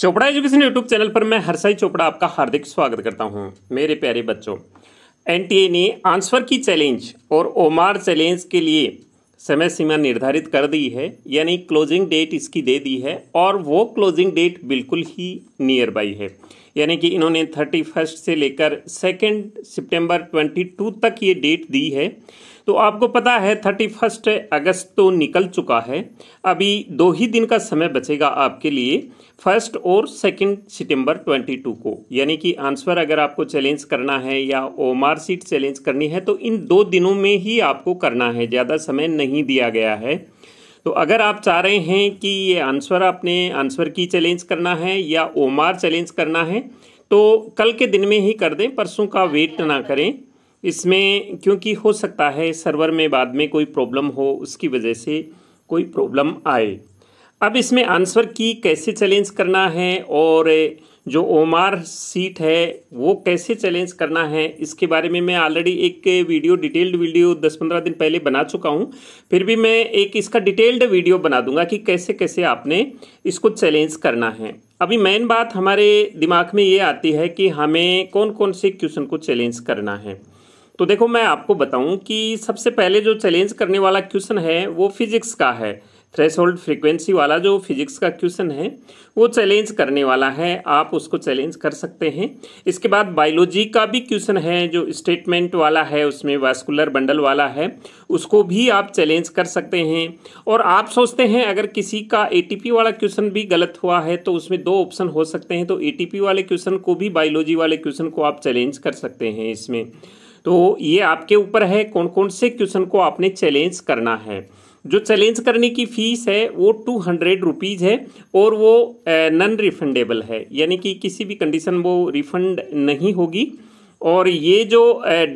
Chopra education YouTube channel पर मैं हरसाई चोपड़ा आपका हार्दिक स्वागत करता हूं मेरे प्यारे बच्चों एनटीए ने आंसर की चैलेंज और ओमार चैलेंज के लिए समय सीमा निर्धारित कर दी है यानी क्लोजिंग डेट इसकी दे दी है और वो क्लोजिंग डेट बिल्कुल ही नियर बाई है यानी कि इन्होंने थर्टी फर्स्ट से लेकर सेकेंड सितम्बर ट्वेंटी तक ये डेट दी है तो आपको पता है थर्टी फर्स्ट अगस्त तो निकल चुका है अभी दो ही दिन का समय बचेगा आपके लिए फर्स्ट और सेकंड सितंबर 22 को यानी कि आंसर अगर आपको चैलेंज करना है या ओमार सीट चैलेंज करनी है तो इन दो दिनों में ही आपको करना है ज़्यादा समय नहीं दिया गया है तो अगर आप चाह रहे हैं कि ये आंसर आपने आंसर की चैलेंज करना है या ओमार चैलेंज करना है तो कल के दिन में ही कर दें परसों का वेट ना करें इसमें क्योंकि हो सकता है सर्वर में बाद में कोई प्रॉब्लम हो उसकी वजह से कोई प्रॉब्लम आए अब इसमें आंसर की कैसे चैलेंज करना है और जो ओमार सीट है वो कैसे चैलेंज करना है इसके बारे में मैं ऑलरेडी एक वीडियो डिटेल्ड वीडियो 10-15 दिन पहले बना चुका हूँ फिर भी मैं एक इसका डिटेल्ड वीडियो बना दूंगा कि कैसे कैसे आपने इसको चैलेंज करना है अभी मेन बात हमारे दिमाग में ये आती है कि हमें कौन कौन से क्वेश्चन को चैलेंज करना है तो देखो मैं आपको बताऊं कि सबसे पहले जो चैलेंज करने वाला क्वेश्चन है वो फिजिक्स का है थ्रेश होल्ड फ्रिक्वेंसी वाला जो फिजिक्स का क्वेश्चन है वो चैलेंज करने वाला है आप उसको चैलेंज कर सकते हैं इसके बाद बायोलॉजी का भी क्वेश्चन है जो स्टेटमेंट वाला है उसमें वास्कुलर बंडल वाला है उसको भी आप चैलेंज कर सकते हैं और आप सोचते हैं अगर किसी का ए वाला क्वेश्चन भी गलत हुआ है तो उसमें दो ऑप्शन हो सकते हैं तो ए वाले क्वेश्चन को भी बायोलॉजी वाले क्वेश्चन को आप चैलेंज कर सकते हैं इसमें तो ये आपके ऊपर है कौन कौन से क्वेश्चन को आपने चैलेंज करना है जो चैलेंज करने की फ़ीस है वो टू हंड्रेड रुपीज़ है और वो नन रिफंडेबल है यानी कि किसी भी कंडीशन वो रिफंड नहीं होगी और ये जो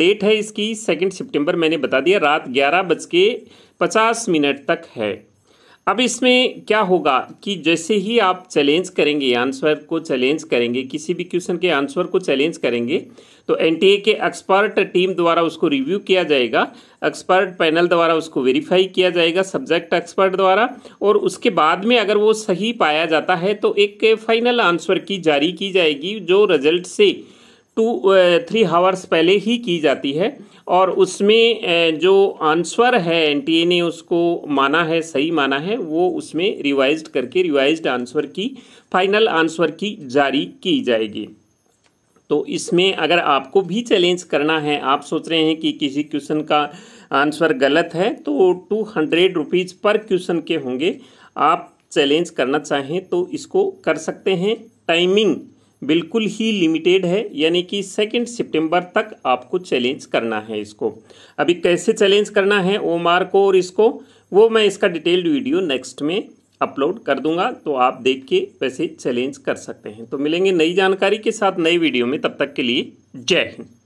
डेट है इसकी सेकेंड सितंबर मैंने बता दिया रात ग्यारह बज के पचास मिनट तक है अब इसमें क्या होगा कि जैसे ही आप चैलेंज करेंगे आंसर को चैलेंज करेंगे किसी भी क्वेश्चन के आंसर को चैलेंज करेंगे तो एनटीए के एक्सपर्ट टीम द्वारा उसको रिव्यू किया जाएगा एक्सपर्ट पैनल द्वारा उसको वेरीफाई किया जाएगा सब्जेक्ट एक्सपर्ट द्वारा और उसके बाद में अगर वो सही पाया जाता है तो एक फाइनल आंसर की जारी की जाएगी जो रिजल्ट से टू थ्री हावर्स पहले ही की जाती है और उसमें जो आंसर है एनटीए ने उसको माना है सही माना है वो उसमें रिवाइज करके रिवाइज आंसर की फाइनल आंसर की जारी की जाएगी तो इसमें अगर आपको भी चैलेंज करना है आप सोच रहे हैं कि किसी क्वेश्चन का आंसर गलत है तो टू हंड्रेड रुपीज़ पर क्वेश्चन के होंगे आप चैलेंज करना चाहें तो इसको कर सकते हैं टाइमिंग बिल्कुल ही लिमिटेड है यानी कि सेकेंड सितंबर तक आपको चैलेंज करना है इसको अभी कैसे चैलेंज करना है ओ को और इसको वो मैं इसका डिटेल्ड वीडियो नेक्स्ट में अपलोड कर दूंगा तो आप देख के वैसे चैलेंज कर सकते हैं तो मिलेंगे नई जानकारी के साथ नई वीडियो में तब तक के लिए जय हिंद